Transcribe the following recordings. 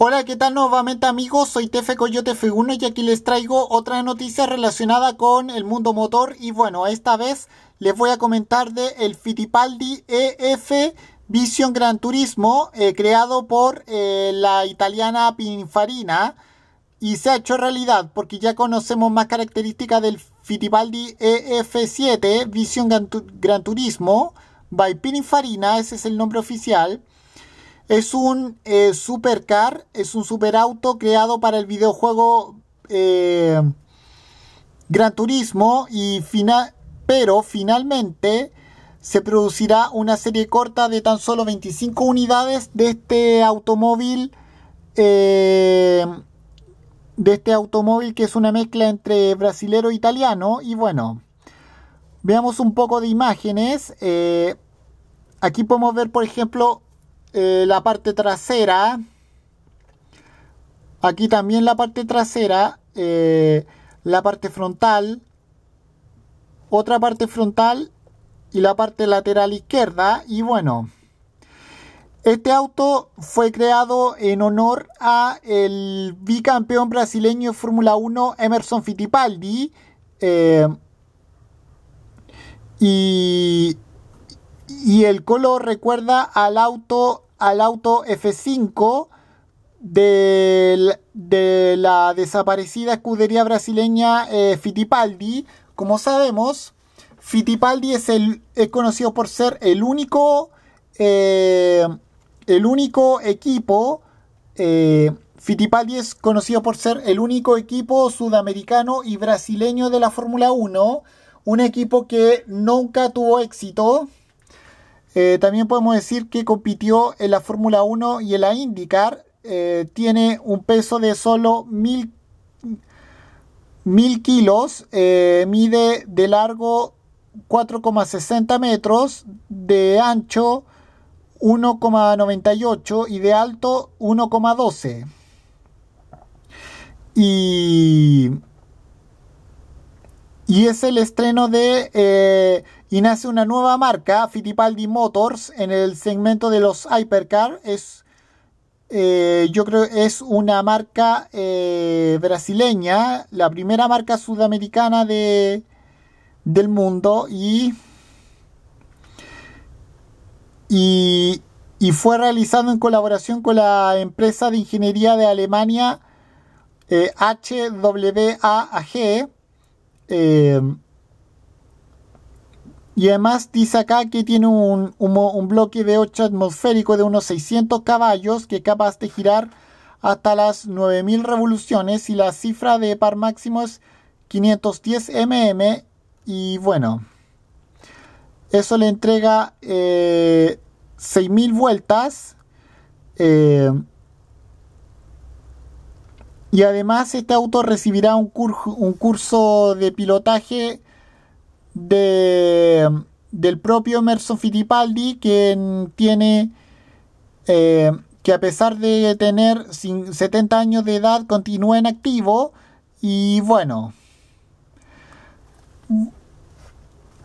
Hola, ¿qué tal nuevamente amigos? Soy Tefe Coyote F1 y aquí les traigo otra noticia relacionada con el mundo motor y bueno, esta vez les voy a comentar de el Fittipaldi EF Vision Gran Turismo eh, creado por eh, la italiana Pininfarina y se ha hecho realidad porque ya conocemos más características del Fittipaldi EF7 Vision Gran, Gran Turismo by Pininfarina, ese es el nombre oficial es un eh, supercar, es un superauto creado para el videojuego eh, Gran Turismo, y pero finalmente se producirá una serie corta de tan solo 25 unidades de este automóvil. Eh, de este automóvil que es una mezcla entre brasilero e italiano. Y bueno, veamos un poco de imágenes. aquí podemos ver, por ejemplo, eh, la parte trasera, aquí también la parte trasera, eh, la parte frontal, otra parte frontal y la parte lateral izquierda. Y bueno, este auto fue creado en honor a el bicampeón brasileño de Fórmula 1 Emerson Fittipaldi. Eh, y y el color recuerda al auto, al auto F5 de, la desaparecida escudería brasileña Fitipaldi. Eh, Fittipaldi. Como sabemos, Fittipaldi es, el, es conocido por ser el único, eh, el único equipo. Eh, Fittipaldi es conocido por ser el único equipo sudamericano y brasileño de la Fórmula 1, un equipo que nunca tuvo éxito, eh, también podemos decir que compitió en la Fórmula 1 y en la IndyCar. Eh, tiene un peso de solo 1.000 kilos. Eh, mide de largo 4,60 metros, de ancho 1,98 y de alto 1,12. Y y es el estreno de... Eh, y nace una nueva marca, Fittipaldi Motors, en el segmento de los hypercar. Es, eh, yo creo que es una marca eh, brasileña, la primera marca sudamericana de, del mundo y, y, fue realizado en colaboración con la empresa de ingeniería de Alemania eh, HWAAG Em, y además dice acá que tiene un, bloque de 8 atmosférico de unos 600 caballos que es capaz de girar hasta las 9000 revoluciones y la cifra de par máximo es 510 mm y bueno eso le entrega 6000 eh, vueltas eh, y además este auto recibirá un, curso, de pilotaje de, del propio Emerson Fittipaldi, quien tiene eh, que a pesar de tener 70 años de edad continúa en activo. Y bueno.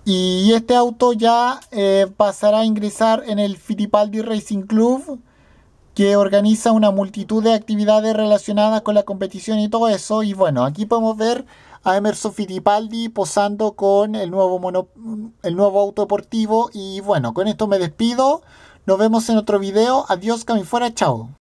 Y este auto ya eh, pasará a ingresar en el Fittipaldi Racing Club que organiza una multitud de actividades relacionadas con la competición y todo eso. Y bueno, aquí podemos ver a Emerson Fittipaldi posando con el nuevo, mono, el nuevo auto deportivo. Y bueno, con esto me despido. Nos vemos en otro video. Adiós, fuera, chao.